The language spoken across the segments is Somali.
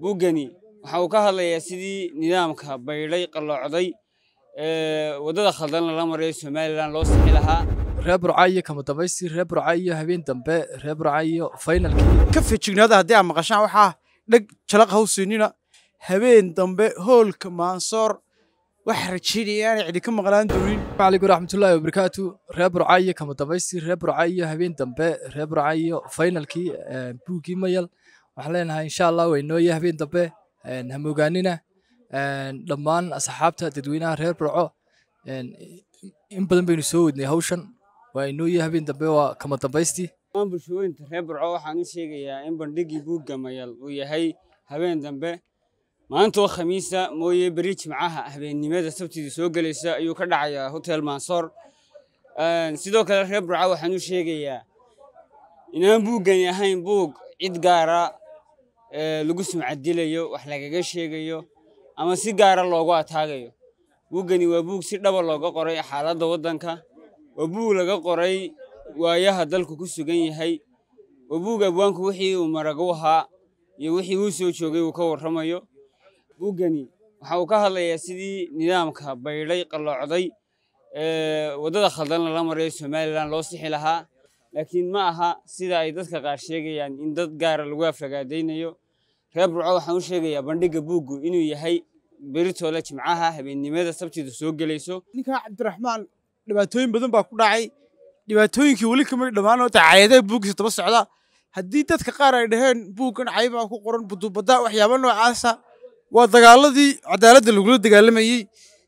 buuggani waxa uu ka hadlayaa sidii nidaamka bayray qalloocday waddada khaldanna la maraya somalilan loo sixi lahaa reer burcayo kama dambaystii reer burcayo habeen dambe reer burcayo faynalkii ka fejignaada haddii aad maqashaan waxaa dheg jalaq hawsiinina habeen dambe hoolka maansoor wax rajeynaya aanay cidi ka maqlaan doonin calaykum raxmatullaahi wabarakaatu reer burcayo kama dambaystii reer burcayo habeen dambe reer burcayo faynalkii buuggii mayal waxaan leenahay insha allah waynooya habeen dambe hamogaanina dhammaan asxaabta dadweynaha reer barco in badan baynu soo wadnay hawshan waynooya habeen dambe waa kama dambaystii dhammaan bulshooyinta reer barco waxaan u sheegayaa in bandhigii buugga mayal uu yahay habeen dambe maanta oo khamiisa mooye beri jimcaha habeennimada sabtidii soo gelaysa ayuu ka dhacayaa hotel mansoor sidoo kale reer burca waxaan u sheegayaa inaan buuggani ahayn buug cid gaara lagu sumcadilayo wax lagaga sheegayo ama si gaara loogu ataagayo buuggani waa buug si dhaba looga qoray xaaladda waddanka waa buug laga qoray waayaha dalku ku sugan yahay waa buug abwaanku wixii uu maragu ahaa iyo wixii uu soo joogay uu ka warramayo buuggani waxa uu ka hadlayaa sidii nidaamka baydhay qalloocday ee waddada khaldanna la maraya somalilan loo sixi lahaa laakiin ma aha sida ay dadka qaar sheegayaan in dad gaara lagu afagaadaynayo reer burco waxaan u sheegayaa bandhigga buuggu inuu yahay beritoole jimcaha habeennimada sabtida soo gelayso ninkaa cabdiraxmaan dhibaatooyin badan baa ku dhacay dhibaatooyinkii weli kamid dhammaan oo tacaayadaha buuggiisa daba socda haddii dadka qaar ay dhaheen buuggan caybaa ku qoran budubada waxyaaba noocaasa waa dagaaladii cadaaladda lagula dagaalamayey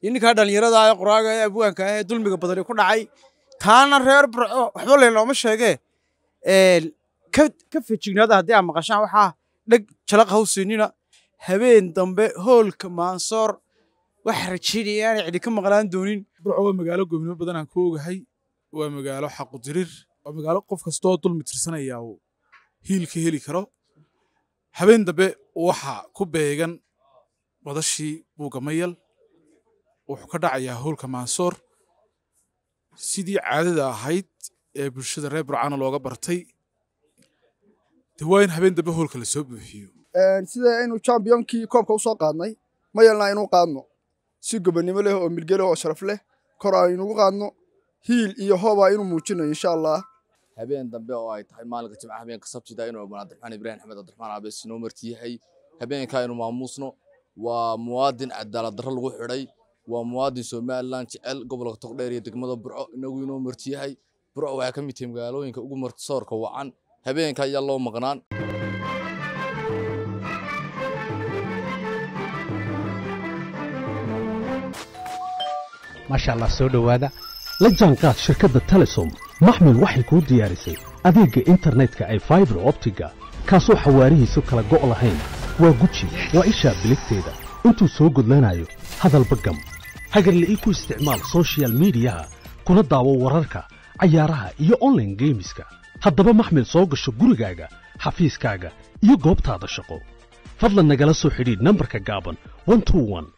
iyo ninkaa dhallinyarada ah ee qoraaga ah ee abwaanka ah ee dulmiga badan ku dhacay taana reer oh, waxba le looma sheegee ka fejignaada haddii aad maqashaan waxaa dheg jalaq hawsiinina habeen dambe hoolka maansoor wax rajaynaya aanay cidi ka maqlaan doonin burco waa magaalo goobnimo badan aan ku ogahay waa magaalo xaqu dirir waa magaalo qof kastoo dulmi tirsanayaa uu hiilka heli karo habeen dambe waxa ku beegan wadashii buugamayal wuxuu ka dhacayaa hoolka maansoor sidii caadada ahayd ee bulshada reer burcaana looga bartay de waa in habeen dambe hoolka soo buuxiyo sida aynu jambionkii koobka usoo qaadnay ma yeelnaa inuu qaadno si gobonimo leh oo milgeleh oo sharaf leh kor aynugu qaadno hiil iyo hoobaa inuu muujinayo insha allah habeen dambe oo ay tahay maalinka jimca habeenka sabtida inuu abaan ibrahim axmed abdiramaan aabees inoo marti yahay habeenka aynu maamuusno waa muwaadin cadaalad darro lagu xidhay waa muwaadin somalilan jecel gobolka togdheer iyo degmada burco inagu inoo yahay burco waxaa ka mid tahay magaalooyinka ugu martisoorka wacan habeenka ayaa loo maqnaan maasha allah soo dhowaada la jaanqaad shirkadda telesom maxmil waxay kuu diyaarisay adeegga internetka ay faibar optiga kaasoo xawaarihiisu kala go' lahayn waa guji waa ishaa biligteeda intuu soo gudlanayo hadalba gam hagarla'ii ku isticmaal sochial midiyaha kuna daawo wararka cayaaraha iyo online geemiska haddaba maxmil soo gasho gurigaaga xafiiskaaga iyo goobtaada shaqo fadlan nagala soo xidhiidh nambarka gaaban